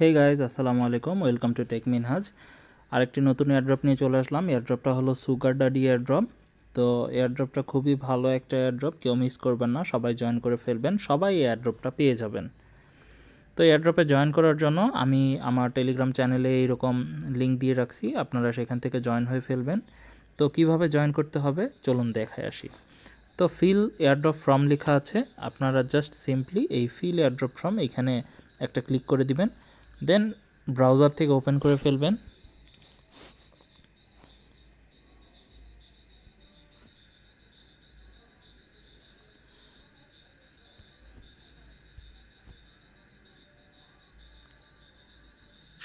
hey guys আসসালামু আলাইকুম welcome to take Minhaj আরেকটি নতুন এয়ারড্রপ নিয়ে চলে আসলাম এয়ারড্রপটা হলো সুগার ডাডি এয়ারড্রপ তো এয়ারড্রপটা খুবই ভালো একটা এয়ারড্রপ কেউ মিস করবেন না সবাই জয়েন করে ফেলবেন সবাই এই এয়ারড্রপটা পেয়ে যাবেন তো এয়ারড্রপে জয়েন করার জন্য আমি আমার টেলিগ্রাম চ্যানেলে এইরকম লিঙ্ক দিয়ে রাখছি আপনারা সেখান থেকে জয়েন হয়ে ফেলবেন তো কিভাবে জয়েন করতে হবে চলুন দেখায় আসি তো ফিল এয়ারড্রপ ফর্ম লেখা আছে আপনারা জাস্ট সিম্পলি এই ফিল এয়ারড্রপ ফর্ম এখানে একটা ক্লিক করে দিবেন দেন ব্রাউজার থেকে ওপেন করে ফেলবেন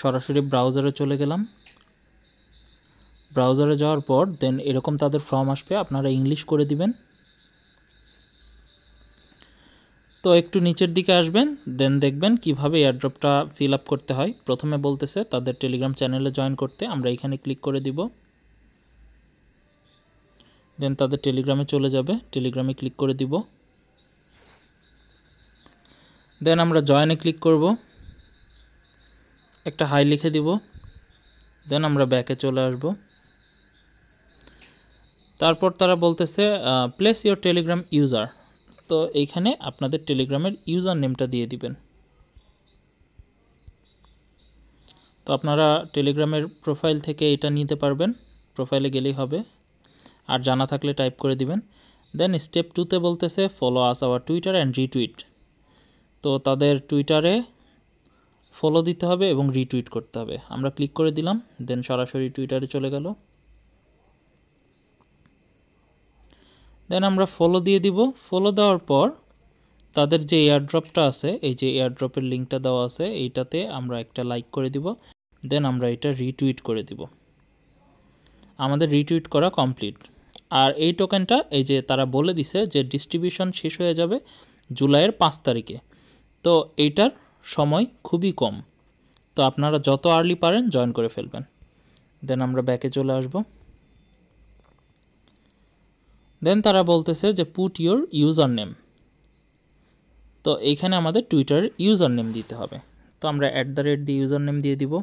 সরাসরি ব্রাউজারে চলে গেলাম ব্রাউজারে যাওয়ার পর দেন এরকম তাদের ফর্ম আসবে আপনারা ইংলিশ করে দিবেন তো একটু নিচের দিকে আসবেন দেন দেখবেন কিভাবে এয়ারড্রপটা ফিল আপ করতে হয় প্রথমে বলতেছে তাদের টেলিগ্রাম চ্যানেলে জয়েন করতে আমরা এখানে ক্লিক করে দিব দেন তাদের টেলিগ্রামে চলে যাবে টেলিগ্রামে ক্লিক করে দিব দেন আমরা জয়েনে ক্লিক করব একটা হাই লিখে দিব দেন আমরা ব্যাকে চলে আসব তারপর তারা বলতেছে প্লেস ইয়োর টেলিগ্রাম ইউজার তো এইখানে আপনাদের টেলিগ্রামের ইউজার নেমটা দিয়ে দিবেন তো আপনারা টেলিগ্রামের প্রোফাইল থেকে এটা নিতে পারবেন প্রোফাইলে গেলেই হবে আর জানা থাকলে টাইপ করে দিবেন দেন স্টেপ টুতে বলতেছে follow us our Twitter and retweet তো তাদের টুইটারে ফলো দিতে হবে এবং রিটুইট করতে হবে আমরা ক্লিক করে দিলাম দেন সরাসরি টুইটারে চলে গেল দেন আমরা ফলো দিয়ে দিব ফলো দেওয়ার পর তাদের যে এয়ারড্রপটা আছে এই যে এয়ারড্রপের লিঙ্কটা দেওয়া আছে এইটাতে আমরা একটা লাইক করে দিব দেন আমরা এটা রিটুইট করে দিব আমাদের রিটুইট করা কমপ্লিট আর এই টোকেনটা এই যে তারা বলে দিছে যে ডিস্ট্রিবিউশন শেষ হয়ে যাবে জুলাইয়ের পাঁচ তারিখে তো এইটার সময় খুবই কম তো আপনারা যত আর্লি পারেন জয়েন করে ফেলবেন দেন আমরা ব্যাকে চলে আসবো দেন তারা বলতেছে যে পুট ইউর ইউজার নেম তো এইখানে আমাদের টুইটার ইউজার নেম দিতে হবে তো আমরা অ্যাট দ্য রেট দিয়ে ইউজার নেম দিয়ে দিব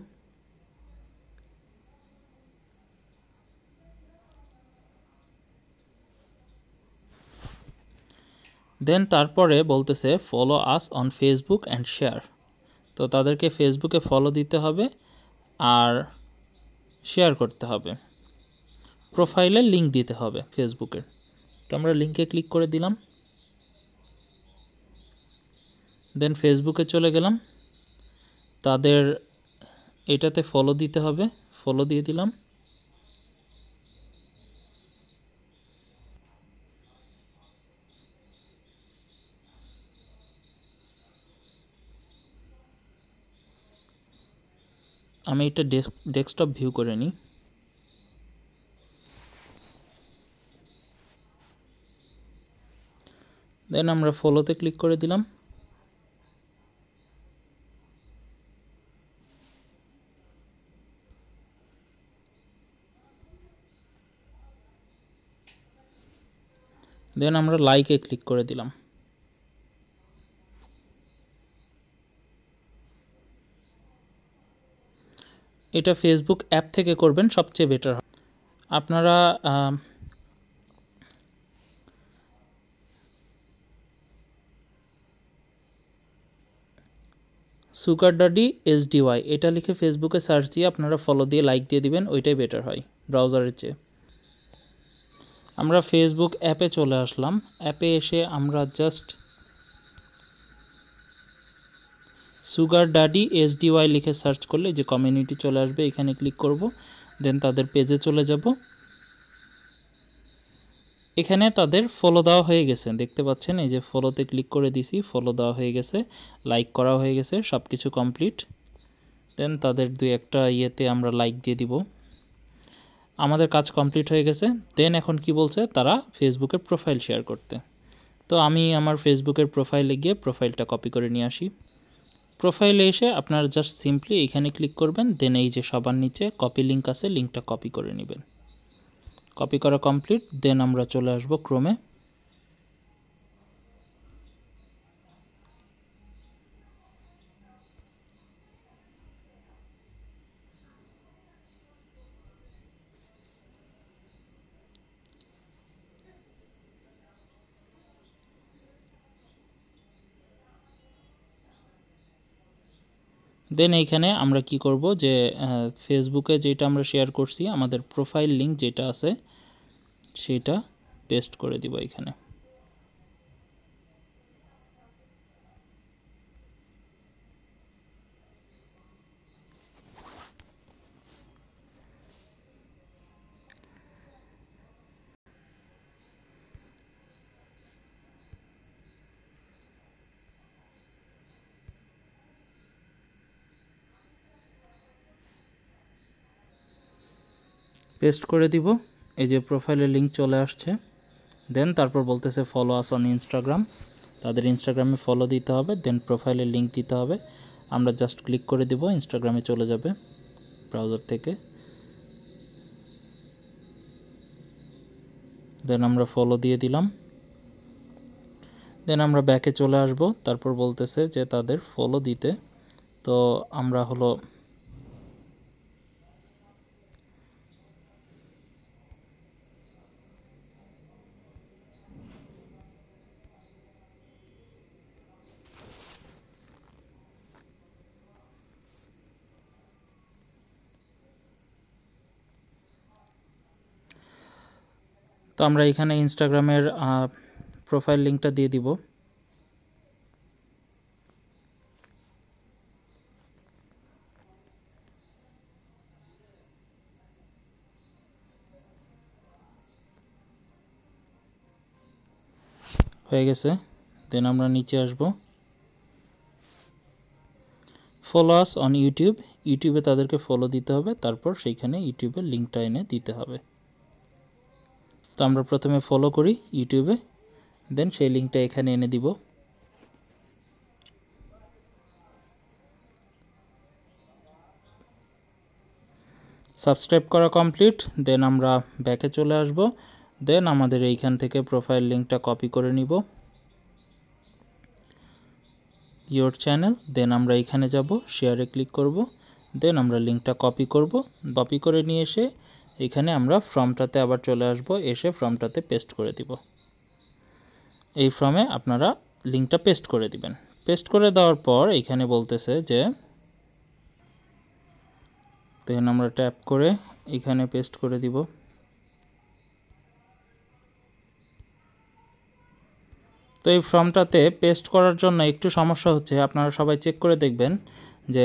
দেন তারপরে বলতেছে follow us on Facebook and share তো তাদেরকে ফেসবুকে ফলো দিতে হবে আর শেয়ার করতে হবে প্রোফাইলে লিঙ্ক দিতে হবে ফেসবুকের তো আমরা লিঙ্কে ক্লিক করে দিলাম দেন ফেসবুকে চলে গেলাম তাদের এটাতে ফলো দিতে হবে ফলো দিয়ে দিলাম আমি এটা ডেস্ক ডেস্কটপ ভিউ করে নিই দেন আমরা ফলোতে ক্লিক করে দিলাম দেন আমরা লাইকে ক্লিক করে দিলাম এটা ফেসবুক অ্যাপ থেকে করবেন সবচেয়ে বেটার আপনারা সুগার ডাডি ওয়াই এটা লিখে ফেসবুকে সার্চ দিয়ে আপনারা ফলো দিয়ে লাইক দিয়ে দিবেন ওইটাই বেটার হয় ব্রাউজারের চেয়ে আমরা ফেসবুক অ্যাপে চলে আসলাম অ্যাপে এসে আমরা জাস্ট সুগার ডাডি ওয়াই লিখে সার্চ করলে যে কমিউনিটি চলে আসবে এখানে ক্লিক করব দেন তাদের পেজে চলে যাব এখানে তাদের ফলো দেওয়া হয়ে গেছে দেখতে পাচ্ছেন এই যে ফলোতে ক্লিক করে দিছি ফলো দেওয়া হয়ে গেছে লাইক করা হয়ে গেছে সব কিছু কমপ্লিট দেন তাদের দুই একটা ইয়েতে আমরা লাইক দিয়ে দিব আমাদের কাজ কমপ্লিট হয়ে গেছে দেন এখন কি বলছে তারা ফেসবুকের প্রোফাইল শেয়ার করতে তো আমি আমার ফেসবুকের প্রোফাইলে গিয়ে প্রোফাইলটা কপি করে নিয়ে আসি প্রোফাইলে এসে আপনারা জাস্ট সিম্পলি এখানে ক্লিক করবেন দেন এই যে সবার নিচে কপি লিঙ্ক আছে লিঙ্কটা কপি করে নেবেন কপি করা কমপ্লিট দেন আমরা চলে আসব ক্রোমে দেন এইখানে আমরা কি করব যে ফেসবুকে যেটা আমরা শেয়ার করছি আমাদের প্রোফাইল লিঙ্ক যেটা আছে সেটা পেস্ট করে দিব এখানে পেস্ট করে দিব এই যে প্রোফাইলের লিঙ্ক চলে আসছে দেন তারপর বলতেছে ফলো আস অন ইনস্টাগ্রাম তাদের ইনস্টাগ্রামে ফলো দিতে হবে দেন প্রোফাইলের লিঙ্ক দিতে হবে আমরা জাস্ট ক্লিক করে দিব ইনস্টাগ্রামে চলে যাবে ব্রাউজার থেকে দেন আমরা ফলো দিয়ে দিলাম দেন আমরা ব্যাকে চলে আসব তারপর বলতেছে যে তাদের ফলো দিতে তো আমরা হলো তো আমরা এখানে ইনস্টাগ্রামের প্রোফাইল লিঙ্কটা দিয়ে দিব হয়ে গেছে দেন আমরা নিচে আসব ফলো আস অন ইউটিউব ইউটিউবে তাদেরকে ফলো দিতে হবে তারপর সেইখানে ইউটিউবের লিঙ্কটা এনে দিতে হবে তো আমরা প্রথমে ফলো করি ইউটিউবে দেন সেই লিঙ্কটা এখানে এনে দিব সাবস্ক্রাইব করা কমপ্লিট দেন আমরা ব্যাকে চলে আসব দেন আমাদের এইখান থেকে প্রোফাইল লিঙ্কটা কপি করে নিব ইয়োর চ্যানেল দেন আমরা এখানে যাব শেয়ারে ক্লিক করব দেন আমরা লিঙ্কটা কপি করব কপি করে নিয়ে এসে এখানে আমরা ফর্মটাতে আবার চলে আসব এসে ফর্মটাতে পেস্ট করে দিব এই ফর্মে আপনারা লিঙ্কটা পেস্ট করে দিবেন পেস্ট করে দেওয়ার পর এখানে বলতেছে যে দেন আমরা ট্যাপ করে এখানে পেস্ট করে দিব তো এই ফর্মটাতে পেস্ট করার জন্য একটু সমস্যা হচ্ছে আপনারা সবাই চেক করে দেখবেন যে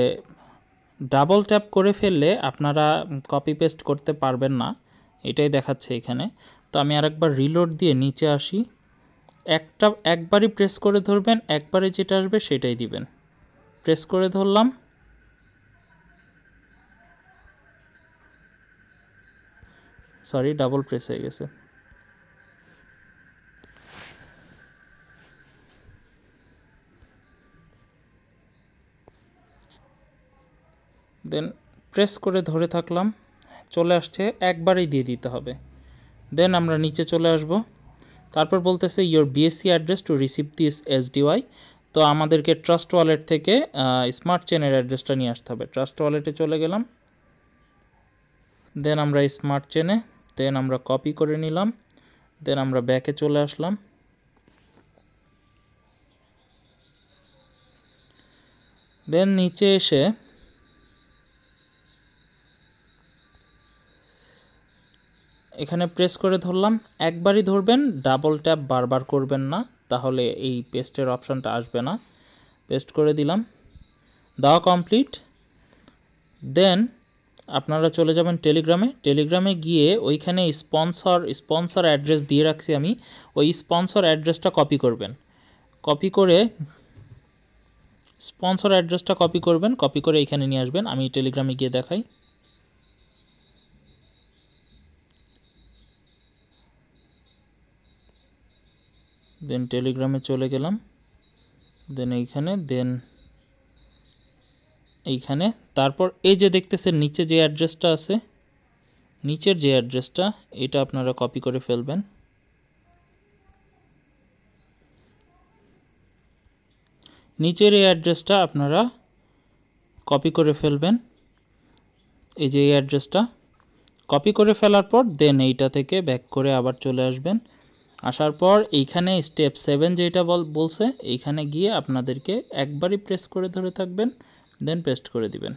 ডাবল ট্যাপ করে ফেললে আপনারা কপি পেস্ট করতে পারবেন না এটাই দেখাচ্ছে এখানে তো আমি আরেকবার রিলোড দিয়ে নিচে আসি একটা একবারই প্রেস করে ধরবেন একবারে যেটা আসবে সেটাই দিবেন প্রেস করে ধরলাম সরি ডাবল প্রেস হয়ে গেছে দেন প্রেস করে ধরে থাকলাম চলে আসছে একবারই দিয়ে দিতে হবে দেন আমরা নিচে চলে আসব তারপর বলতেছে your BSC address to receive this SDY তো আমাদেরকে ট্রাস্ট ওয়ালেট থেকে স্মার্ট চেনের অ্যাড্রেসটা নিয়ে আসতে হবে ট্রাস্ট ওয়ালেটে চলে গেলাম দেন আমরা স্মার্ট চেনে দেন আমরা কপি করে নিলাম দেন আমরা ব্যাকে চলে আসলাম দেন নিচে এসে এখানে প্রেস করে ধরলাম একবারই ধরবেন ডাবল ট্যাপ বারবার করবেন না তাহলে এই পেস্টের অপশানটা আসবে না পেস্ট করে দিলাম দেওয়া কমপ্লিট দেন আপনারা চলে যাবেন টেলিগ্রামে টেলিগ্রামে গিয়ে ওইখানে স্পন্সর স্পন্সর অ্যাড্রেস দিয়ে রাখছি আমি ওই স্পন্সর অ্যাড্রেসটা কপি করবেন কপি করে স্পন্সর অ্যাড্রেসটা কপি করবেন কপি করে এখানে নিয়ে আসবেন আমি টেলিগ্রামে গিয়ে দেখাই দেন টেলিগ্রামে চলে গেলাম দেন এইখানে দেন এইখানে তারপর এই যে দেখতেছেন নিচে যে অ্যাড্রেসটা আছে নিচের যে অ্যাড্রেসটা এটা আপনারা কপি করে ফেলবেন নিচের এই অ্যাড্রেসটা আপনারা কপি করে ফেলবেন এই যে এই অ্যাড্রেসটা কপি করে ফেলার পর দেন এইটা থেকে ব্যাক করে আবার চলে আসবেন আসার পর এইখানে স্টেপ সেভেন যেটা বলছে এইখানে গিয়ে আপনাদেরকে একবারই প্রেস করে ধরে থাকবেন দেন পেস্ট করে দিবেন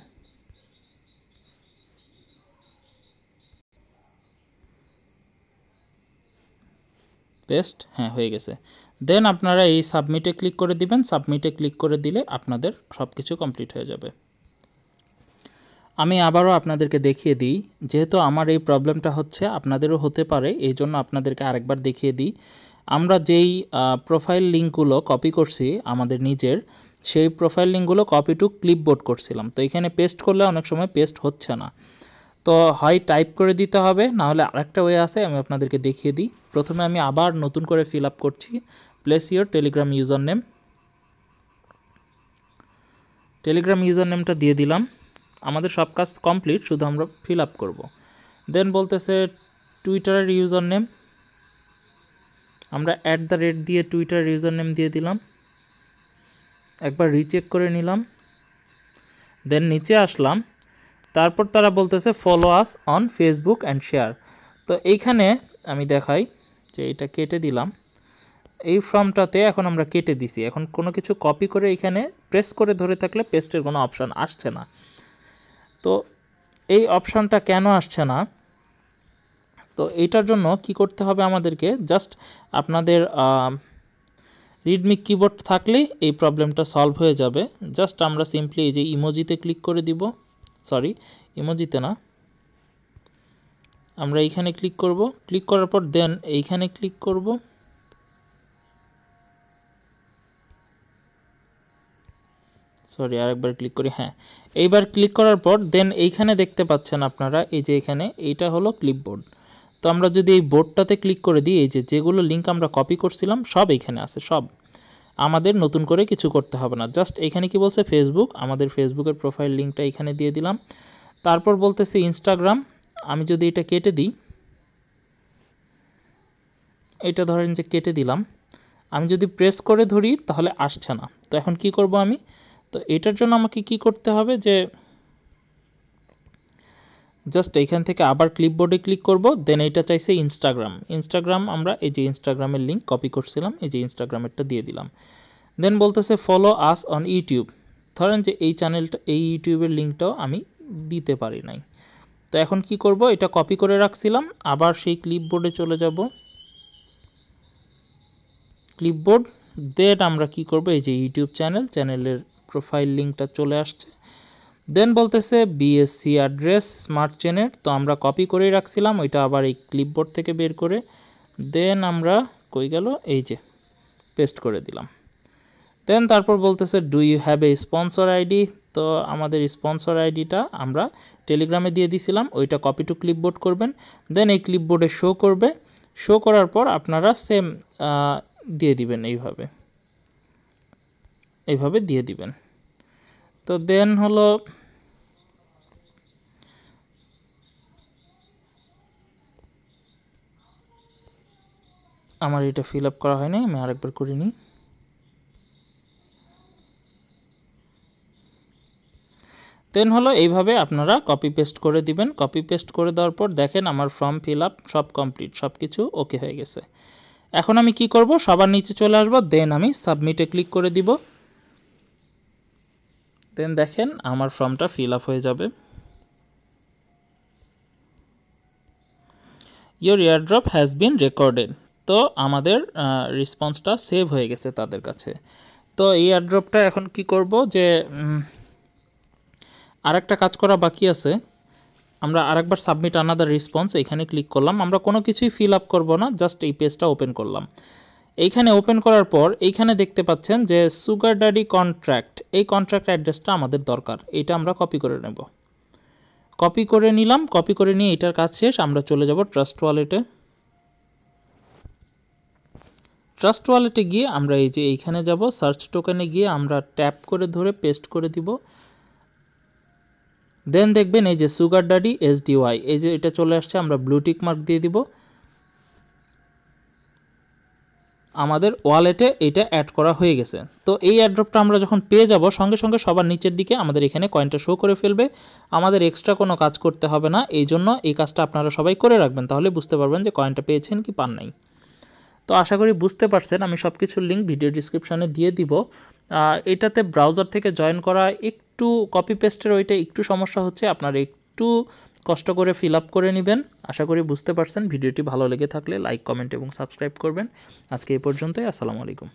পেস্ট হ্যাঁ হয়ে গেছে দেন আপনারা এই সাবমিটে ক্লিক করে দিবেন সাবমিটে ক্লিক করে দিলে আপনাদের সব কিছু কমপ্লিট হয়ে যাবে আমি আবারও আপনাদেরকে দেখিয়ে দিই যেহেতু আমার এই প্রবলেমটা হচ্ছে আপনাদেরও হতে পারে এই জন্য আপনাদেরকে আরেকবার দেখিয়ে দিই আমরা যেই প্রোফাইল লিঙ্কগুলো কপি করছি আমাদের নিজের সেই প্রোফাইল লিঙ্কগুলো কপি টু ক্লিপবোর্ড করছিলাম তো এখানে পেস্ট করলে অনেক সময় পেস্ট হচ্ছে না তো হয় টাইপ করে দিতে হবে নাহলে আরেকটা ওয়ে আছে আমি আপনাদেরকে দেখিয়ে দিই প্রথমে আমি আবার নতুন করে ফিল আপ করছি place your Telegram user name Telegram user নেমটা দিয়ে দিলাম আমাদের সব কাজ কমপ্লিট শুধু আমরা ফিল আপ করবো দেন বলতেছে টুইটারের ইউজার নেম আমরা অ্যাট দ্য রেট দিয়ে টুইটার ইউজার নেম দিয়ে দিলাম একবার রিচেক করে নিলাম দেন নিচে আসলাম তারপর তারা বলতেছে follow us on Facebook and share তো এইখানে আমি দেখাই যে এটা কেটে দিলাম এই ফর্মটাতে এখন আমরা কেটে দিছি এখন কোনো কিছু কপি করে এখানে প্রেস করে ধরে থাকলে পেস্টের কোনো অপশান আসছে না তো এই অপশানটা কেন আসছে না তো এইটার জন্য কি করতে হবে আমাদেরকে জাস্ট আপনাদের রিডমি কিবোর্ড থাকলে এই প্রবলেমটা সলভ হয়ে যাবে জাস্ট আমরা সিম্পলি এই যে ইমোজিতে ক্লিক করে দিব সরি ইমোজিতে না আমরা এইখানে ক্লিক করব ক্লিক করার পর দেন এইখানে ক্লিক করবো সরি আরেকবার ক্লিক করি হ্যাঁ এইবার ক্লিক করার পর দেন এইখানে দেখতে পাচ্ছেন আপনারা এই যে এখানে এইটা হলো ক্লিপবোর্ড তো আমরা যদি এই বোর্ডটাতে ক্লিক করে দিই এই যে যেগুলো লিঙ্ক আমরা কপি করছিলাম সব এখানে আছে সব আমাদের নতুন করে কিছু করতে হবে না জাস্ট এখানে কি বলছে ফেসবুক আমাদের ফেসবুকের প্রোফাইল লিঙ্কটা এখানে দিয়ে দিলাম তারপর বলতেছি ইনস্টাগ্রাম আমি যদি এটা কেটে দিই এটা ধরেন যে কেটে দিলাম আমি যদি প্রেস করে ধরি তাহলে আসছে না তো এখন কি করব আমি তো এটার জন্য আমাকে কি করতে হবে যে জাস্ট এইখান থেকে আবার ক্লিপবোর্ডে ক্লিক করব দেন এটা চাইছে ইনস্টাগ্রাম ইনস্টাগ্রাম আমরা এই যে ইনস্টাগ্রামের লিঙ্ক কপি করছিলাম এই যে ইনস্টাগ্রামেরটা দিয়ে দিলাম দেন বলতেছে ফলো আস অন ইউটিউব ধরেন যে এই চ্যানেলটা এই ইউটিউবের লিঙ্কটাও আমি দিতে পারি নাই তো এখন কি করব এটা কপি করে রাখছিলাম আবার সেই ক্লিপবোর্ডে চলে যাব ক্লিপবোর্ড দেন আমরা কি করব এই যে ইউটিউব চ্যানেল চ্যানেলের প্রোফাইল লিঙ্কটা চলে আসছে দেন বলতেছে বিএসসি অ্যাড্রেস স্মার্ট চেনের তো আমরা কপি করেই রাখছিলাম ওইটা আবার এই ক্লিপবোর্ড থেকে বের করে দেন আমরা কই গেল এই যে পেস্ট করে দিলাম দেন তারপর বলতেছে do you have a sponsor ID তো আমাদের স্পন্সর আইডিটা আমরা টেলিগ্রামে দিয়ে দিছিলাম ওইটা কপি টু ক্লিপবোর্ড করবেন দেন এই ক্লিপবোর্ডে শো করবে শো করার পর আপনারা সেম দিয়ে দিবেন এইভাবে এইভাবে দিয়ে দিবেন তো দেন হলো আমার এটা ফিল আপ করা হয়নি আমি আরেকবার করি নিই দেন হলো এইভাবে আপনারা কপি পেস্ট করে দিবেন কপি পেস্ট করে দেওয়ার পর দেখেন আমার ফর্ম ফিল আপ সব কমপ্লিট সব কিছু ওকে হয়ে গেছে এখন আমি কি করব সবার নিচে চলে আসবো দেন আমি সাবমিটে ক্লিক করে দিব দেন দেখেন আমার ফর্মটা ফিল আপ হয়ে যাবে your airdrop has been recorded তো আমাদের রেসপন্সটা সেভ হয়ে গেছে তাদের কাছে তো এই এয়ারড্রপটা এখন কি করব যে আরেকটা কাজ করা বাকি আছে আমরা আরেকবার সাবমিট আনাদার রেসপন্স এখানে ক্লিক করলাম আমরা কোনো কিছুই ফিল আপ করবো না জাস্ট এই পেজটা ওপেন করলাম এইখানে ওপেন করার পর এইখানে দেখতে পাচ্ছেন যে সুগার ড্যাডি কন্ট্রাক্ট এই কন্ট্রাক্ট অ্যাড্রেসটা আমাদের দরকার এটা আমরা কপি করে নেব কপি করে নিলাম কপি করে নিয়ে এটার কাজ শেষ আমরা চলে যাব ট্রাস্ট ওয়ালেটে ট্রাস্ট ওয়ালেটে গিয়ে আমরা এই যে এইখানে যাব সার্চ টোকেনে গিয়ে আমরা ট্যাপ করে ধরে পেস্ট করে দিব দেন দেখবেন এই যে সুগার ডাডি এসডিওয়াই এই যে এটা চলে আসছে আমরা ব্লুটিক মার্ক দিয়ে দিব আমাদের ওয়ালেটে এটা অ্যাড করা হয়ে গেছে তো এই অ্যাড্রপটা আমরা যখন পেয়ে যাব সঙ্গে সঙ্গে সবার নিচের দিকে আমাদের এখানে কয়েনটা শো করে ফেলবে আমাদের এক্সট্রা কোনো কাজ করতে হবে না এই জন্য এই কাজটা আপনারা সবাই করে রাখবেন তাহলে বুঝতে পারবেন যে কয়েনটা পেয়েছেন কি পান নাই তো আশা করি বুঝতে পারছেন আমি সব কিছুর লিঙ্ক ভিডিও ডিসক্রিপশানে দিয়ে দিব এটাতে ব্রাউজার থেকে জয়েন করা একটু কপি পেস্টের ওইটা একটু সমস্যা হচ্ছে আপনার একটু কষ্ট করে ফিল আপ করে নেবেন আশা করি বুঝতে পারছেন ভিডিওটি ভালো লেগে থাকলে লাইক কমেন্ট এবং সাবস্ক্রাইব করবেন আজকে এই পর্যন্তই আসসালামু আলাইকুম